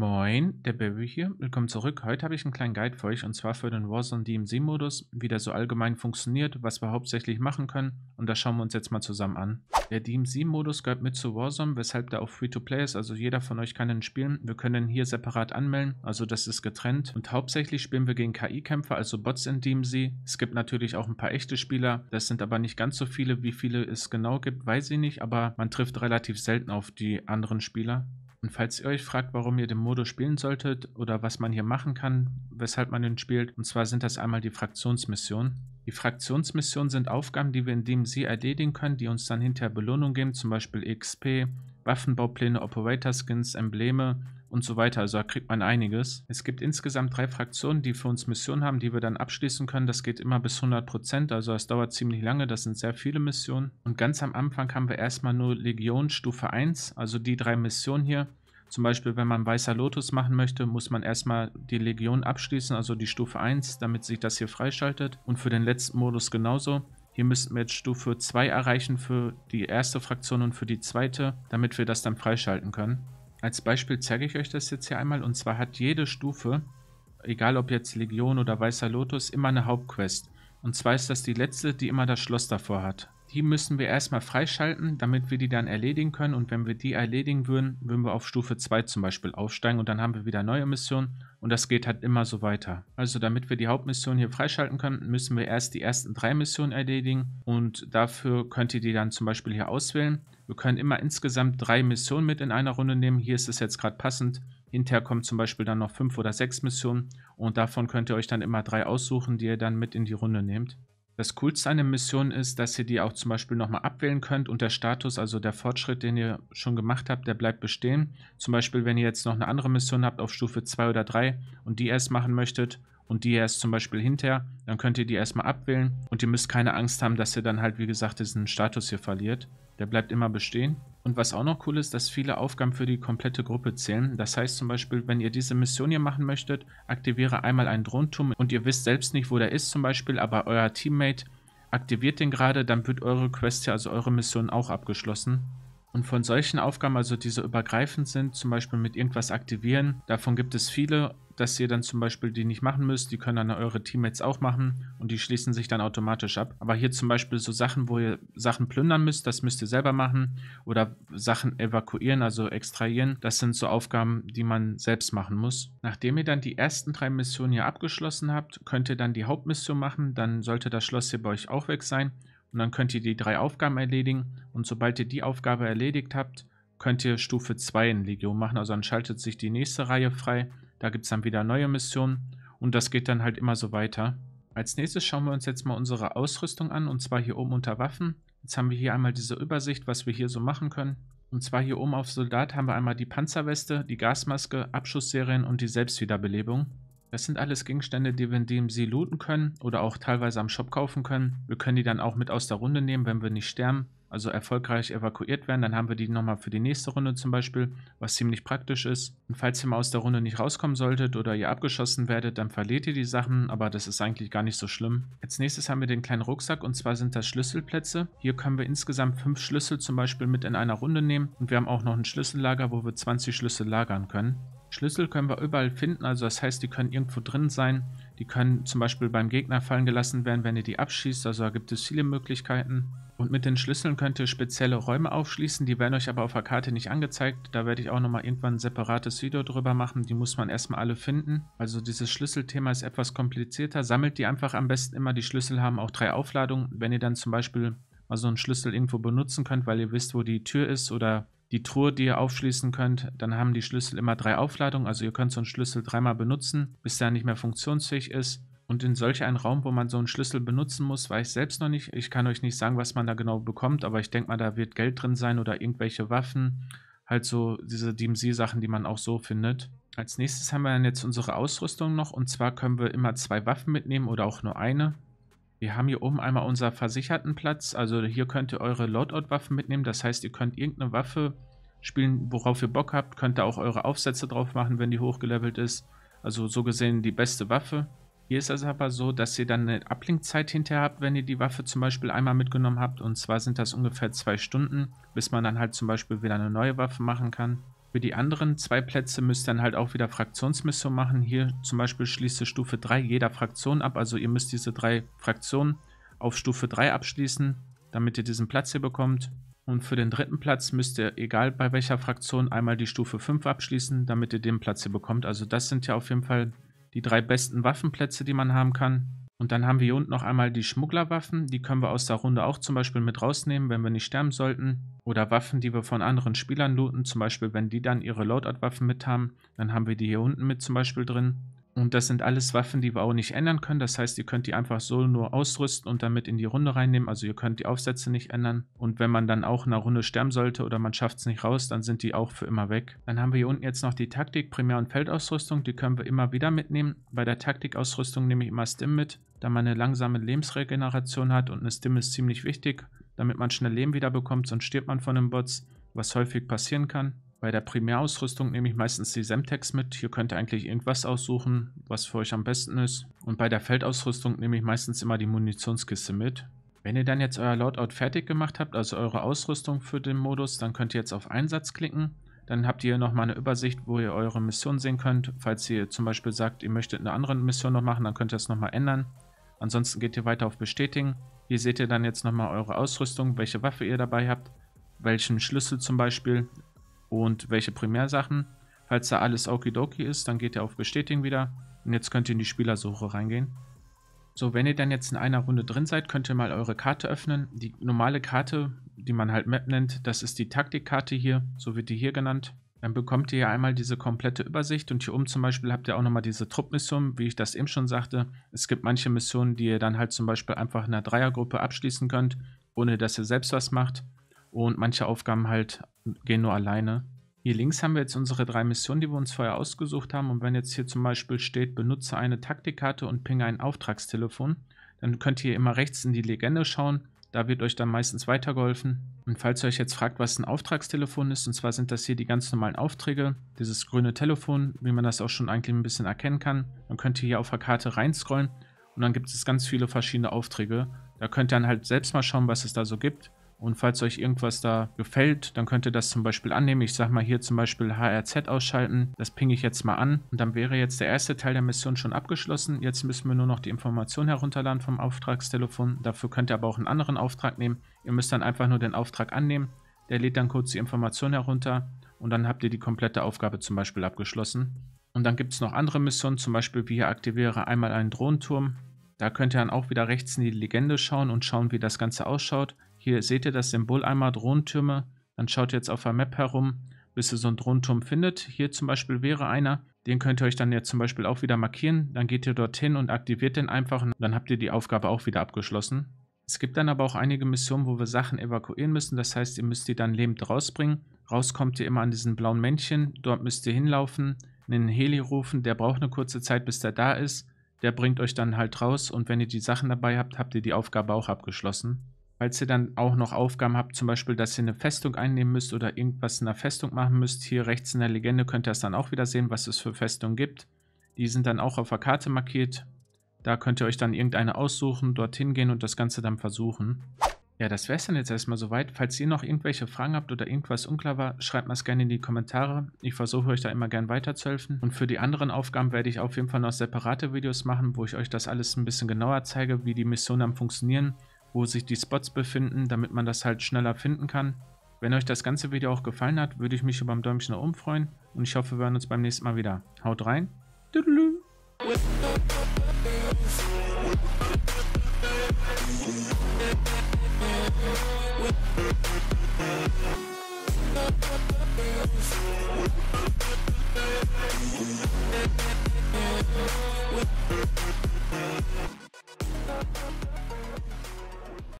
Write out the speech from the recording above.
Moin, der Baby hier. Willkommen zurück. Heute habe ich einen kleinen Guide für euch und zwar für den Warzone DMC-Modus, wie der so allgemein funktioniert, was wir hauptsächlich machen können und das schauen wir uns jetzt mal zusammen an. Der DMC-Modus gehört mit zu Warzone, weshalb der auch Free-to-Play ist, also jeder von euch kann ihn spielen. Wir können ihn hier separat anmelden, also das ist getrennt und hauptsächlich spielen wir gegen KI-Kämpfer, also Bots in DMC. Es gibt natürlich auch ein paar echte Spieler, das sind aber nicht ganz so viele, wie viele es genau gibt, weiß ich nicht, aber man trifft relativ selten auf die anderen Spieler. Und falls ihr euch fragt, warum ihr den Modus spielen solltet oder was man hier machen kann, weshalb man den spielt, und zwar sind das einmal die Fraktionsmissionen. Die Fraktionsmissionen sind Aufgaben, die wir in dem sie erledigen können, die uns dann hinterher Belohnung geben, zum Beispiel e XP Waffenbaupläne, Operator-Skins, Embleme und so weiter. Also da kriegt man einiges. Es gibt insgesamt drei Fraktionen, die für uns Missionen haben, die wir dann abschließen können. Das geht immer bis 100%, also das dauert ziemlich lange. Das sind sehr viele Missionen. Und ganz am Anfang haben wir erstmal nur Legion Stufe 1, also die drei Missionen hier. Zum Beispiel, wenn man Weißer Lotus machen möchte, muss man erstmal die Legion abschließen, also die Stufe 1, damit sich das hier freischaltet. Und für den letzten Modus genauso. Hier müssten wir jetzt Stufe 2 erreichen für die erste Fraktion und für die zweite, damit wir das dann freischalten können. Als Beispiel zeige ich euch das jetzt hier einmal. Und zwar hat jede Stufe, egal ob jetzt Legion oder Weißer Lotus, immer eine Hauptquest. Und zwar ist das die letzte, die immer das Schloss davor hat. Die müssen wir erstmal freischalten, damit wir die dann erledigen können. Und wenn wir die erledigen würden, würden wir auf Stufe 2 zum Beispiel aufsteigen und dann haben wir wieder neue Missionen. Und das geht halt immer so weiter. Also damit wir die Hauptmission hier freischalten können, müssen wir erst die ersten drei Missionen erledigen. Und dafür könnt ihr die dann zum Beispiel hier auswählen. Wir können immer insgesamt drei Missionen mit in einer Runde nehmen. Hier ist es jetzt gerade passend. Hinterher kommen zum Beispiel dann noch fünf oder sechs Missionen und davon könnt ihr euch dann immer drei aussuchen, die ihr dann mit in die Runde nehmt. Das Coolste an der Mission ist, dass ihr die auch zum Beispiel nochmal abwählen könnt und der Status, also der Fortschritt, den ihr schon gemacht habt, der bleibt bestehen. Zum Beispiel, wenn ihr jetzt noch eine andere Mission habt auf Stufe 2 oder 3 und die erst machen möchtet und die erst zum Beispiel hinterher, dann könnt ihr die erstmal abwählen und ihr müsst keine Angst haben, dass ihr dann halt, wie gesagt, diesen Status hier verliert. Der bleibt immer bestehen. Und was auch noch cool ist, dass viele Aufgaben für die komplette Gruppe zählen. Das heißt zum Beispiel, wenn ihr diese Mission hier machen möchtet, aktiviere einmal einen Drohnenturm und ihr wisst selbst nicht, wo der ist zum Beispiel, aber euer Teammate aktiviert den gerade, dann wird eure Quest hier, also eure Mission auch abgeschlossen. Und von solchen Aufgaben, also die so übergreifend sind, zum Beispiel mit irgendwas aktivieren, davon gibt es viele dass ihr dann zum Beispiel die nicht machen müsst. Die können dann eure Teammates auch machen und die schließen sich dann automatisch ab. Aber hier zum Beispiel so Sachen, wo ihr Sachen plündern müsst, das müsst ihr selber machen. Oder Sachen evakuieren, also extrahieren. Das sind so Aufgaben, die man selbst machen muss. Nachdem ihr dann die ersten drei Missionen hier abgeschlossen habt, könnt ihr dann die Hauptmission machen. Dann sollte das Schloss hier bei euch auch weg sein. Und dann könnt ihr die drei Aufgaben erledigen. Und sobald ihr die Aufgabe erledigt habt, könnt ihr Stufe 2 in Legion machen. Also dann schaltet sich die nächste Reihe frei da gibt es dann wieder neue Missionen und das geht dann halt immer so weiter. Als nächstes schauen wir uns jetzt mal unsere Ausrüstung an und zwar hier oben unter Waffen. Jetzt haben wir hier einmal diese Übersicht, was wir hier so machen können. Und zwar hier oben auf Soldat haben wir einmal die Panzerweste, die Gasmaske, Abschussserien und die Selbstwiederbelebung. Das sind alles Gegenstände, die wir in DMC looten können oder auch teilweise am Shop kaufen können. Wir können die dann auch mit aus der Runde nehmen, wenn wir nicht sterben also erfolgreich evakuiert werden. Dann haben wir die nochmal für die nächste Runde zum Beispiel, was ziemlich praktisch ist. Und falls ihr mal aus der Runde nicht rauskommen solltet oder ihr abgeschossen werdet, dann verliert ihr die Sachen, aber das ist eigentlich gar nicht so schlimm. Als nächstes haben wir den kleinen Rucksack und zwar sind das Schlüsselplätze. Hier können wir insgesamt fünf Schlüssel zum Beispiel mit in einer Runde nehmen und wir haben auch noch ein Schlüssellager, wo wir 20 Schlüssel lagern können. Schlüssel können wir überall finden, also das heißt, die können irgendwo drin sein. Die können zum Beispiel beim Gegner fallen gelassen werden, wenn ihr die abschießt. Also da gibt es viele Möglichkeiten. Und mit den Schlüsseln könnt ihr spezielle Räume aufschließen, die werden euch aber auf der Karte nicht angezeigt. Da werde ich auch nochmal irgendwann ein separates Video drüber machen. Die muss man erstmal alle finden. Also dieses Schlüsselthema ist etwas komplizierter. Sammelt die einfach am besten immer. Die Schlüssel haben auch drei Aufladungen. Wenn ihr dann zum Beispiel mal so einen Schlüssel irgendwo benutzen könnt, weil ihr wisst, wo die Tür ist oder die Truhe, die ihr aufschließen könnt. Dann haben die Schlüssel immer drei Aufladungen, also ihr könnt so einen Schlüssel dreimal benutzen, bis der nicht mehr funktionsfähig ist. Und in solch einem Raum, wo man so einen Schlüssel benutzen muss, weiß ich selbst noch nicht. Ich kann euch nicht sagen, was man da genau bekommt, aber ich denke mal, da wird Geld drin sein oder irgendwelche Waffen. Halt so diese DMC-Sachen, die man auch so findet. Als nächstes haben wir dann jetzt unsere Ausrüstung noch und zwar können wir immer zwei Waffen mitnehmen oder auch nur eine. Wir haben hier oben einmal unser Platz. Also hier könnt ihr eure Loadout-Waffen mitnehmen. Das heißt, ihr könnt irgendeine Waffe spielen, worauf ihr Bock habt. Könnt ihr auch eure Aufsätze drauf machen, wenn die hochgelevelt ist. Also so gesehen die beste Waffe. Hier ist es aber so, dass ihr dann eine Ablinkzeit hinterher habt, wenn ihr die Waffe zum Beispiel einmal mitgenommen habt. Und zwar sind das ungefähr zwei Stunden, bis man dann halt zum Beispiel wieder eine neue Waffe machen kann. Für die anderen zwei Plätze müsst ihr dann halt auch wieder Fraktionsmission machen. Hier zum Beispiel schließt ihr Stufe 3 jeder Fraktion ab. Also ihr müsst diese drei Fraktionen auf Stufe 3 abschließen, damit ihr diesen Platz hier bekommt. Und für den dritten Platz müsst ihr, egal bei welcher Fraktion, einmal die Stufe 5 abschließen, damit ihr den Platz hier bekommt. Also das sind ja auf jeden Fall die drei besten Waffenplätze, die man haben kann. Und dann haben wir hier unten noch einmal die Schmugglerwaffen. Die können wir aus der Runde auch zum Beispiel mit rausnehmen, wenn wir nicht sterben sollten. Oder Waffen, die wir von anderen Spielern looten. Zum Beispiel, wenn die dann ihre Loadout-Waffen mit haben, dann haben wir die hier unten mit zum Beispiel drin. Und das sind alles Waffen, die wir auch nicht ändern können. Das heißt, ihr könnt die einfach so nur ausrüsten und damit in die Runde reinnehmen. Also ihr könnt die Aufsätze nicht ändern. Und wenn man dann auch in einer Runde sterben sollte oder man schafft es nicht raus, dann sind die auch für immer weg. Dann haben wir hier unten jetzt noch die Taktik, Primär- und Feldausrüstung. Die können wir immer wieder mitnehmen. Bei der Taktikausrüstung nehme ich immer Stim mit, da man eine langsame Lebensregeneration hat. Und eine Stim ist ziemlich wichtig, damit man schnell Leben wieder bekommt, sonst stirbt man von den Bots, was häufig passieren kann. Bei der Primärausrüstung nehme ich meistens die Semtex mit. Hier könnt ihr eigentlich irgendwas aussuchen, was für euch am besten ist. Und bei der Feldausrüstung nehme ich meistens immer die Munitionskiste mit. Wenn ihr dann jetzt euer Loadout fertig gemacht habt, also eure Ausrüstung für den Modus, dann könnt ihr jetzt auf Einsatz klicken. Dann habt ihr nochmal eine Übersicht, wo ihr eure Mission sehen könnt. Falls ihr zum Beispiel sagt, ihr möchtet eine andere Mission noch machen, dann könnt ihr das nochmal ändern. Ansonsten geht ihr weiter auf Bestätigen. Hier seht ihr dann jetzt nochmal eure Ausrüstung, welche Waffe ihr dabei habt, welchen Schlüssel zum Beispiel und welche Primärsachen. Falls da alles okidoki ist, dann geht ihr auf Bestätigen wieder. Und jetzt könnt ihr in die Spielersuche reingehen. So, wenn ihr dann jetzt in einer Runde drin seid, könnt ihr mal eure Karte öffnen. Die normale Karte, die man halt Map nennt, das ist die Taktikkarte hier, so wird die hier genannt. Dann bekommt ihr ja einmal diese komplette Übersicht und hier oben zum Beispiel habt ihr auch nochmal diese Truppmission, wie ich das eben schon sagte. Es gibt manche Missionen, die ihr dann halt zum Beispiel einfach in einer Dreiergruppe abschließen könnt, ohne dass ihr selbst was macht. Und manche Aufgaben halt gehen nur alleine. Hier links haben wir jetzt unsere drei Missionen, die wir uns vorher ausgesucht haben. Und wenn jetzt hier zum Beispiel steht, benutze eine Taktikkarte und pinge ein Auftragstelefon, dann könnt ihr immer rechts in die Legende schauen. Da wird euch dann meistens weitergeholfen. Und falls ihr euch jetzt fragt, was ein Auftragstelefon ist, und zwar sind das hier die ganz normalen Aufträge, dieses grüne Telefon, wie man das auch schon eigentlich ein bisschen erkennen kann, dann könnt ihr hier auf der Karte reinscrollen und dann gibt es ganz viele verschiedene Aufträge. Da könnt ihr dann halt selbst mal schauen, was es da so gibt. Und falls euch irgendwas da gefällt, dann könnt ihr das zum Beispiel annehmen. Ich sage mal hier zum Beispiel HRZ ausschalten. Das pinge ich jetzt mal an. Und dann wäre jetzt der erste Teil der Mission schon abgeschlossen. Jetzt müssen wir nur noch die Information herunterladen vom Auftragstelefon. Dafür könnt ihr aber auch einen anderen Auftrag nehmen. Ihr müsst dann einfach nur den Auftrag annehmen. Der lädt dann kurz die Information herunter. Und dann habt ihr die komplette Aufgabe zum Beispiel abgeschlossen. Und dann gibt es noch andere Missionen, zum Beispiel wie hier aktiviere einmal einen Drohnenturm. Da könnt ihr dann auch wieder rechts in die Legende schauen und schauen, wie das Ganze ausschaut. Hier seht ihr das Symbol einmal, Drohntürme. Dann schaut ihr jetzt auf der Map herum, bis ihr so einen Drohnenturm findet. Hier zum Beispiel wäre einer. Den könnt ihr euch dann jetzt zum Beispiel auch wieder markieren. Dann geht ihr dorthin und aktiviert den einfach und dann habt ihr die Aufgabe auch wieder abgeschlossen. Es gibt dann aber auch einige Missionen, wo wir Sachen evakuieren müssen. Das heißt, ihr müsst die dann lebend rausbringen. Raus kommt ihr immer an diesen blauen Männchen. Dort müsst ihr hinlaufen, einen Heli rufen. Der braucht eine kurze Zeit, bis der da ist. Der bringt euch dann halt raus und wenn ihr die Sachen dabei habt, habt ihr die Aufgabe auch abgeschlossen falls ihr dann auch noch Aufgaben habt, zum Beispiel, dass ihr eine Festung einnehmen müsst oder irgendwas in der Festung machen müsst, hier rechts in der Legende könnt ihr es dann auch wieder sehen, was es für Festungen gibt. Die sind dann auch auf der Karte markiert. Da könnt ihr euch dann irgendeine aussuchen, dorthin gehen und das Ganze dann versuchen. Ja, das wäre es dann jetzt erstmal soweit. Falls ihr noch irgendwelche Fragen habt oder irgendwas unklar war, schreibt mal es gerne in die Kommentare. Ich versuche euch da immer gern weiterzuhelfen. Und für die anderen Aufgaben werde ich auf jeden Fall noch separate Videos machen, wo ich euch das alles ein bisschen genauer zeige, wie die Missionen dann funktionieren wo sich die Spots befinden, damit man das halt schneller finden kann. Wenn euch das ganze Video auch gefallen hat, würde ich mich über ein Däumchen nach oben freuen und ich hoffe, wir hören uns beim nächsten Mal wieder. Haut rein. Tudelü.